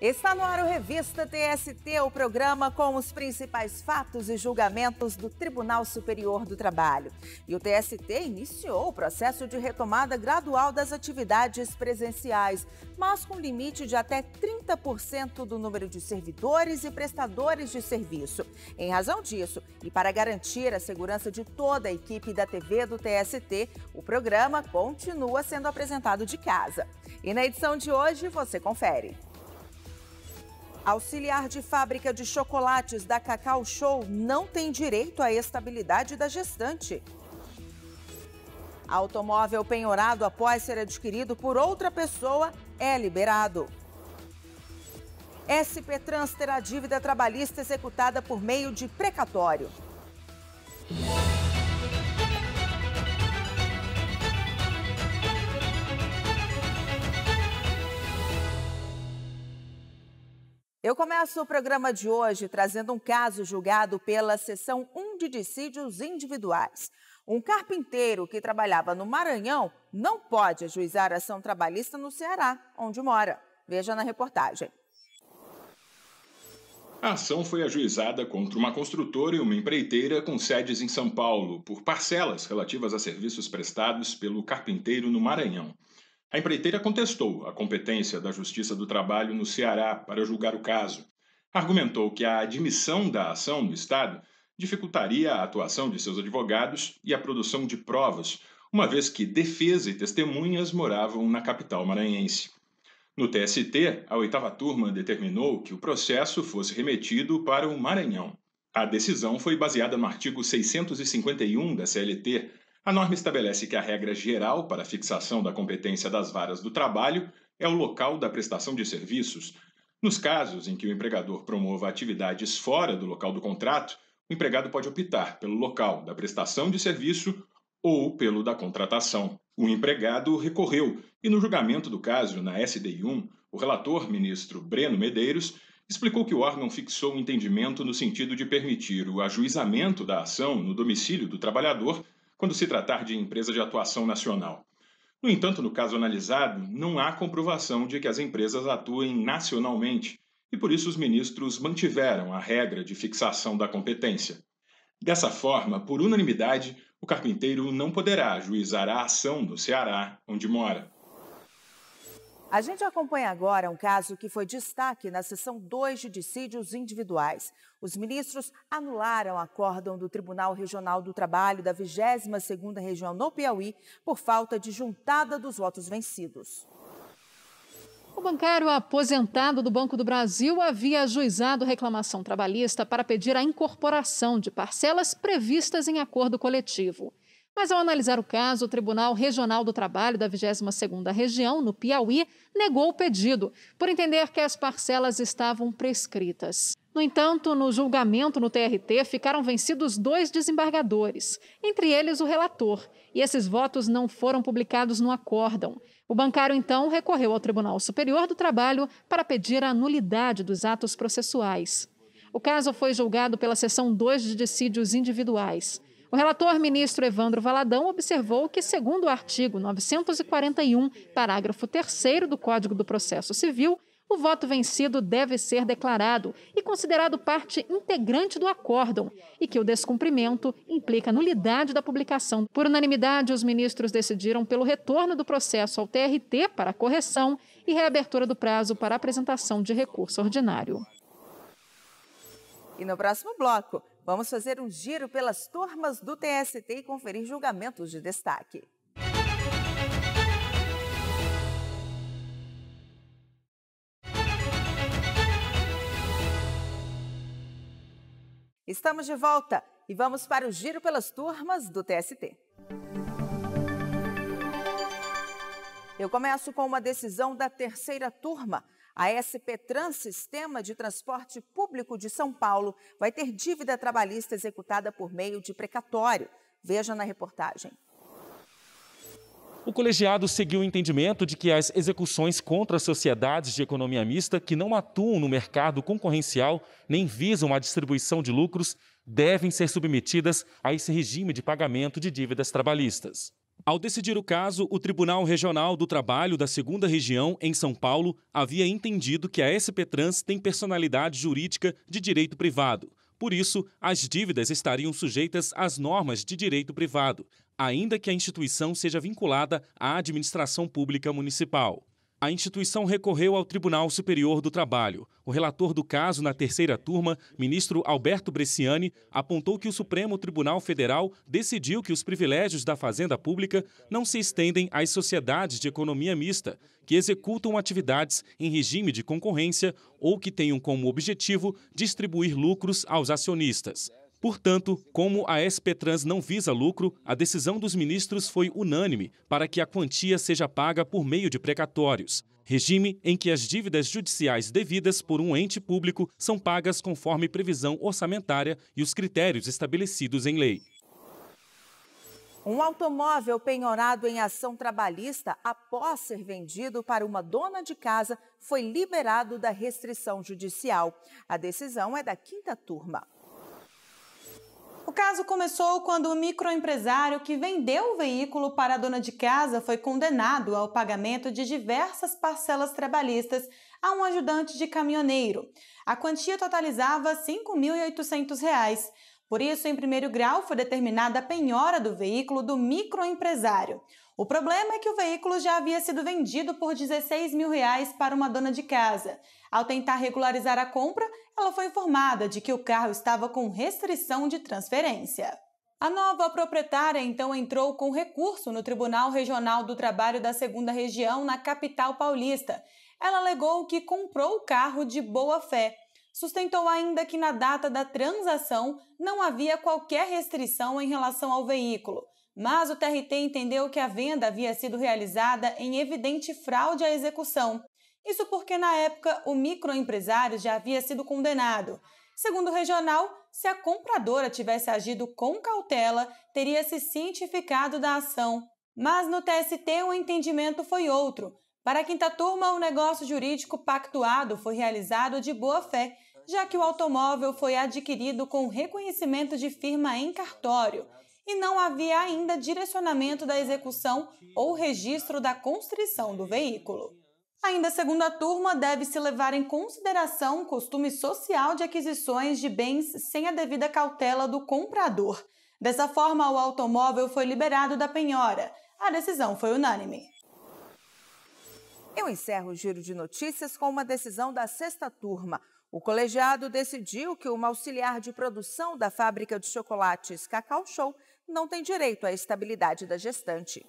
Está no ar o Revista TST, o programa com os principais fatos e julgamentos do Tribunal Superior do Trabalho. E o TST iniciou o processo de retomada gradual das atividades presenciais, mas com limite de até 30% do número de servidores e prestadores de serviço. Em razão disso, e para garantir a segurança de toda a equipe da TV do TST, o programa continua sendo apresentado de casa. E na edição de hoje, você confere. Auxiliar de fábrica de chocolates da Cacau Show não tem direito à estabilidade da gestante. Automóvel penhorado após ser adquirido por outra pessoa é liberado. SP Trans terá dívida trabalhista executada por meio de precatório. Eu começo o programa de hoje trazendo um caso julgado pela Seção 1 de Dissídios Individuais. Um carpinteiro que trabalhava no Maranhão não pode ajuizar ação trabalhista no Ceará, onde mora. Veja na reportagem. A ação foi ajuizada contra uma construtora e uma empreiteira com sedes em São Paulo por parcelas relativas a serviços prestados pelo carpinteiro no Maranhão. A empreiteira contestou a competência da Justiça do Trabalho no Ceará para julgar o caso. Argumentou que a admissão da ação no Estado dificultaria a atuação de seus advogados e a produção de provas, uma vez que defesa e testemunhas moravam na capital maranhense. No TST, a oitava turma determinou que o processo fosse remetido para o Maranhão. A decisão foi baseada no artigo 651 da CLT, a norma estabelece que a regra geral para a fixação da competência das varas do trabalho é o local da prestação de serviços. Nos casos em que o empregador promova atividades fora do local do contrato, o empregado pode optar pelo local da prestação de serviço ou pelo da contratação. O empregado recorreu e, no julgamento do caso na SDI1, o relator, ministro Breno Medeiros, explicou que o órgão fixou o um entendimento no sentido de permitir o ajuizamento da ação no domicílio do trabalhador quando se tratar de empresa de atuação nacional. No entanto, no caso analisado, não há comprovação de que as empresas atuem nacionalmente e por isso os ministros mantiveram a regra de fixação da competência. Dessa forma, por unanimidade, o carpinteiro não poderá ajuizar a ação do Ceará, onde mora. A gente acompanha agora um caso que foi destaque na sessão 2 de dissídios individuais. Os ministros anularam acórdão do Tribunal Regional do Trabalho da 22ª Região no Piauí por falta de juntada dos votos vencidos. O bancário aposentado do Banco do Brasil havia ajuizado reclamação trabalhista para pedir a incorporação de parcelas previstas em acordo coletivo. Mas ao analisar o caso, o Tribunal Regional do Trabalho da 22ª Região, no Piauí, negou o pedido, por entender que as parcelas estavam prescritas. No entanto, no julgamento no TRT ficaram vencidos dois desembargadores, entre eles o relator, e esses votos não foram publicados no acórdão. O bancário então recorreu ao Tribunal Superior do Trabalho para pedir a nulidade dos atos processuais. O caso foi julgado pela Seção 2 de Dissídios Individuais. O relator ministro Evandro Valadão observou que, segundo o artigo 941, parágrafo 3 do Código do Processo Civil, o voto vencido deve ser declarado e considerado parte integrante do acórdão, e que o descumprimento implica nulidade da publicação. Por unanimidade, os ministros decidiram pelo retorno do processo ao TRT para correção e reabertura do prazo para apresentação de recurso ordinário. E no próximo bloco, Vamos fazer um giro pelas turmas do TST e conferir julgamentos de destaque. Estamos de volta e vamos para o giro pelas turmas do TST. Eu começo com uma decisão da terceira turma a SP Trans Sistema de Transporte Público de São Paulo vai ter dívida trabalhista executada por meio de precatório. Veja na reportagem. O colegiado seguiu o entendimento de que as execuções contra sociedades de economia mista que não atuam no mercado concorrencial nem visam a distribuição de lucros devem ser submetidas a esse regime de pagamento de dívidas trabalhistas. Ao decidir o caso, o Tribunal Regional do Trabalho da Segunda Região, em São Paulo, havia entendido que a SP Trans tem personalidade jurídica de direito privado. Por isso, as dívidas estariam sujeitas às normas de direito privado, ainda que a instituição seja vinculada à administração pública municipal a instituição recorreu ao Tribunal Superior do Trabalho. O relator do caso na terceira turma, ministro Alberto Bresciani, apontou que o Supremo Tribunal Federal decidiu que os privilégios da Fazenda Pública não se estendem às sociedades de economia mista, que executam atividades em regime de concorrência ou que tenham como objetivo distribuir lucros aos acionistas. Portanto, como a SP Trans não visa lucro, a decisão dos ministros foi unânime para que a quantia seja paga por meio de precatórios, regime em que as dívidas judiciais devidas por um ente público são pagas conforme previsão orçamentária e os critérios estabelecidos em lei. Um automóvel penhorado em ação trabalhista após ser vendido para uma dona de casa foi liberado da restrição judicial. A decisão é da quinta turma caso começou quando o microempresário que vendeu o veículo para a dona de casa foi condenado ao pagamento de diversas parcelas trabalhistas a um ajudante de caminhoneiro. A quantia totalizava R$ 5.800. Por isso, em primeiro grau, foi determinada a penhora do veículo do microempresário. O problema é que o veículo já havia sido vendido por 16 mil reais para uma dona de casa. Ao tentar regularizar a compra, ela foi informada de que o carro estava com restrição de transferência. A nova proprietária então entrou com recurso no Tribunal Regional do Trabalho da Segunda Região, na capital paulista. Ela alegou que comprou o carro de boa fé. Sustentou ainda que na data da transação não havia qualquer restrição em relação ao veículo mas o TRT entendeu que a venda havia sido realizada em evidente fraude à execução. Isso porque, na época, o microempresário já havia sido condenado. Segundo o regional, se a compradora tivesse agido com cautela, teria se cientificado da ação. Mas no TST o entendimento foi outro. Para a quinta turma, o negócio jurídico pactuado foi realizado de boa fé, já que o automóvel foi adquirido com reconhecimento de firma em cartório e não havia ainda direcionamento da execução ou registro da constrição do veículo. Ainda segundo a turma, deve-se levar em consideração o costume social de aquisições de bens sem a devida cautela do comprador. Dessa forma, o automóvel foi liberado da penhora. A decisão foi unânime. Eu encerro o giro de notícias com uma decisão da sexta turma. O colegiado decidiu que uma auxiliar de produção da fábrica de chocolates Cacau Show não tem direito à estabilidade da gestante.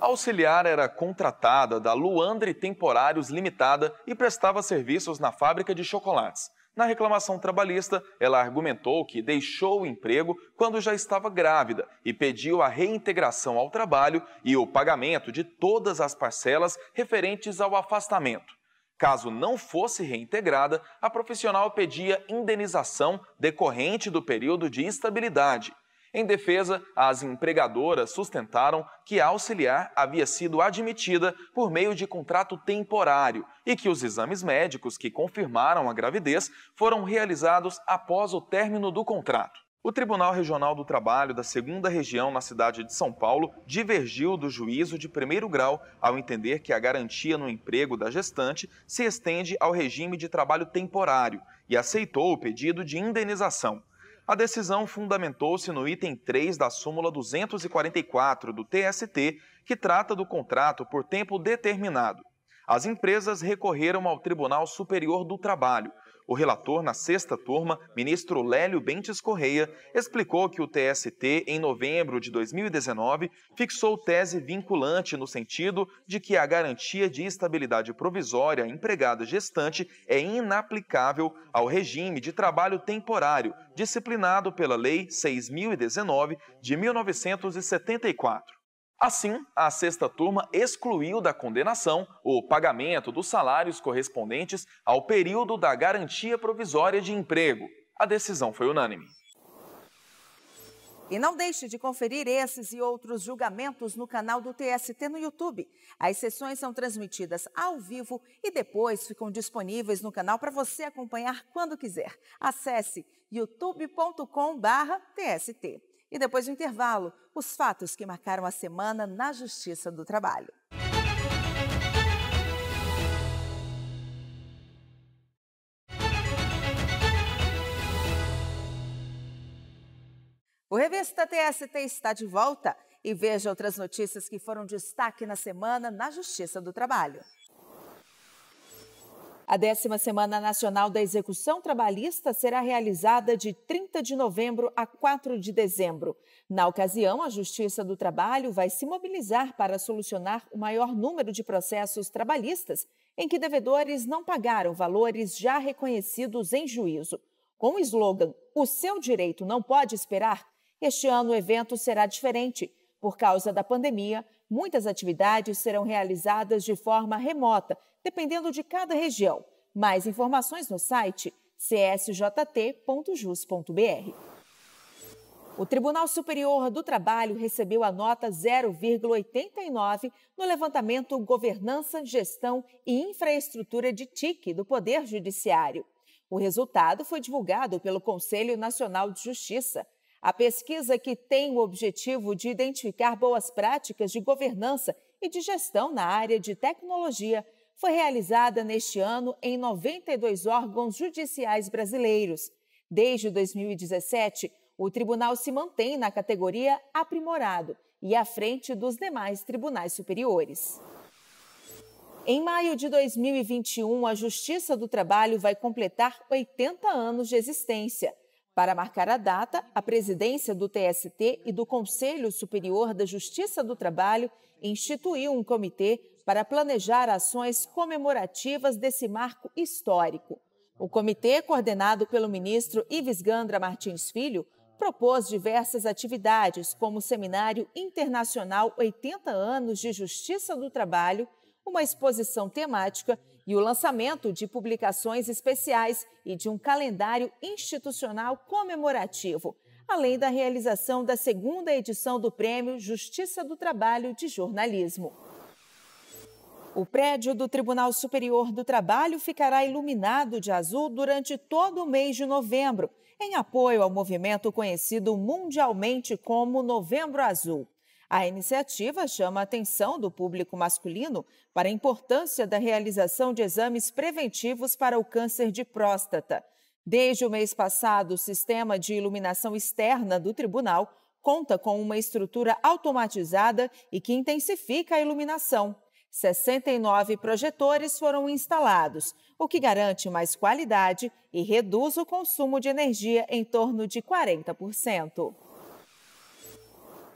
A auxiliar era contratada da Luandre Temporários Limitada e prestava serviços na fábrica de chocolates. Na reclamação trabalhista, ela argumentou que deixou o emprego quando já estava grávida e pediu a reintegração ao trabalho e o pagamento de todas as parcelas referentes ao afastamento. Caso não fosse reintegrada, a profissional pedia indenização decorrente do período de estabilidade. Em defesa, as empregadoras sustentaram que a auxiliar havia sido admitida por meio de contrato temporário e que os exames médicos que confirmaram a gravidez foram realizados após o término do contrato. O Tribunal Regional do Trabalho da 2 Região na cidade de São Paulo divergiu do juízo de primeiro grau ao entender que a garantia no emprego da gestante se estende ao regime de trabalho temporário e aceitou o pedido de indenização. A decisão fundamentou-se no item 3 da súmula 244 do TST, que trata do contrato por tempo determinado. As empresas recorreram ao Tribunal Superior do Trabalho, o relator na sexta turma, ministro Lélio Bentes Correia, explicou que o TST, em novembro de 2019, fixou tese vinculante no sentido de que a garantia de estabilidade provisória empregada gestante é inaplicável ao regime de trabalho temporário disciplinado pela Lei 6019 de 1974. Assim, a sexta turma excluiu da condenação o pagamento dos salários correspondentes ao período da garantia provisória de emprego. A decisão foi unânime. E não deixe de conferir esses e outros julgamentos no canal do TST no YouTube. As sessões são transmitidas ao vivo e depois ficam disponíveis no canal para você acompanhar quando quiser. Acesse youtube.com/tst. E depois do intervalo, os fatos que marcaram a semana na Justiça do Trabalho. O Revista TST está de volta e veja outras notícias que foram destaque na semana na Justiça do Trabalho. A décima Semana Nacional da Execução Trabalhista será realizada de 30 de novembro a 4 de dezembro. Na ocasião, a Justiça do Trabalho vai se mobilizar para solucionar o maior número de processos trabalhistas em que devedores não pagaram valores já reconhecidos em juízo. Com o slogan O seu direito não pode esperar, este ano o evento será diferente. Por causa da pandemia, muitas atividades serão realizadas de forma remota dependendo de cada região. Mais informações no site csjt.jus.br. O Tribunal Superior do Trabalho recebeu a nota 0,89 no levantamento Governança, Gestão e Infraestrutura de TIC do Poder Judiciário. O resultado foi divulgado pelo Conselho Nacional de Justiça. A pesquisa, que tem o objetivo de identificar boas práticas de governança e de gestão na área de tecnologia, foi realizada neste ano em 92 órgãos judiciais brasileiros. Desde 2017, o tribunal se mantém na categoria aprimorado e à frente dos demais tribunais superiores. Em maio de 2021, a Justiça do Trabalho vai completar 80 anos de existência. Para marcar a data, a presidência do TST e do Conselho Superior da Justiça do Trabalho instituiu um comitê para planejar ações comemorativas desse marco histórico. O comitê, coordenado pelo ministro Ives Gandra Martins Filho, propôs diversas atividades, como o Seminário Internacional 80 Anos de Justiça do Trabalho, uma exposição temática e o lançamento de publicações especiais e de um calendário institucional comemorativo, além da realização da segunda edição do Prêmio Justiça do Trabalho de Jornalismo. O prédio do Tribunal Superior do Trabalho ficará iluminado de azul durante todo o mês de novembro, em apoio ao movimento conhecido mundialmente como Novembro Azul. A iniciativa chama a atenção do público masculino para a importância da realização de exames preventivos para o câncer de próstata. Desde o mês passado, o sistema de iluminação externa do tribunal conta com uma estrutura automatizada e que intensifica a iluminação. 69 projetores foram instalados, o que garante mais qualidade e reduz o consumo de energia em torno de 40%.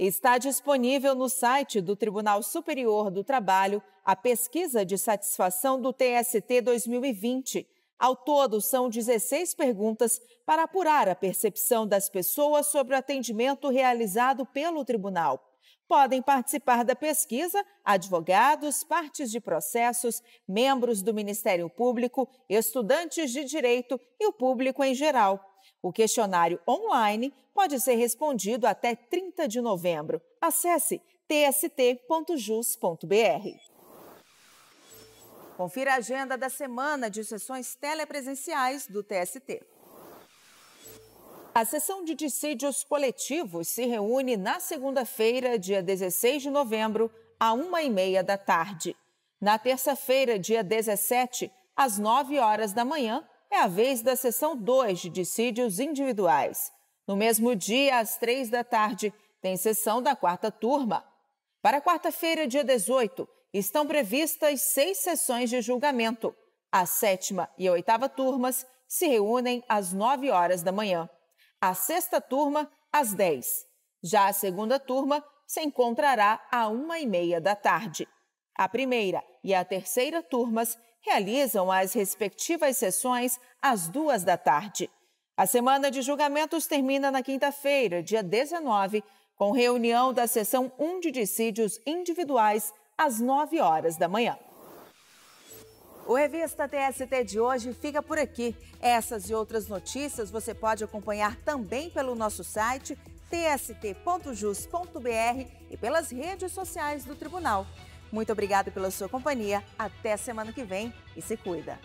Está disponível no site do Tribunal Superior do Trabalho a pesquisa de satisfação do TST 2020. Ao todo, são 16 perguntas para apurar a percepção das pessoas sobre o atendimento realizado pelo tribunal. Podem participar da pesquisa advogados, partes de processos, membros do Ministério Público, estudantes de direito e o público em geral. O questionário online pode ser respondido até 30 de novembro. Acesse tst.jus.br. Confira a agenda da semana de sessões telepresenciais do TST. A sessão de dissídios coletivos se reúne na segunda-feira, dia 16 de novembro, a uma e meia da tarde. Na terça-feira, dia 17, às 9 horas da manhã, é a vez da sessão 2 de dissídios individuais. No mesmo dia, às 3 da tarde, tem sessão da quarta turma. Para quarta-feira, dia 18, estão previstas seis sessões de julgamento. A sétima e a oitava turmas se reúnem às 9 horas da manhã a sexta turma às 10. Já a segunda turma se encontrará à uma e meia da tarde. A primeira e a terceira turmas realizam as respectivas sessões às duas da tarde. A semana de julgamentos termina na quinta-feira, dia 19, com reunião da sessão 1 de dissídios individuais às 9 horas da manhã. O Revista TST de hoje fica por aqui. Essas e outras notícias você pode acompanhar também pelo nosso site tst.jus.br e pelas redes sociais do Tribunal. Muito obrigada pela sua companhia. Até semana que vem e se cuida.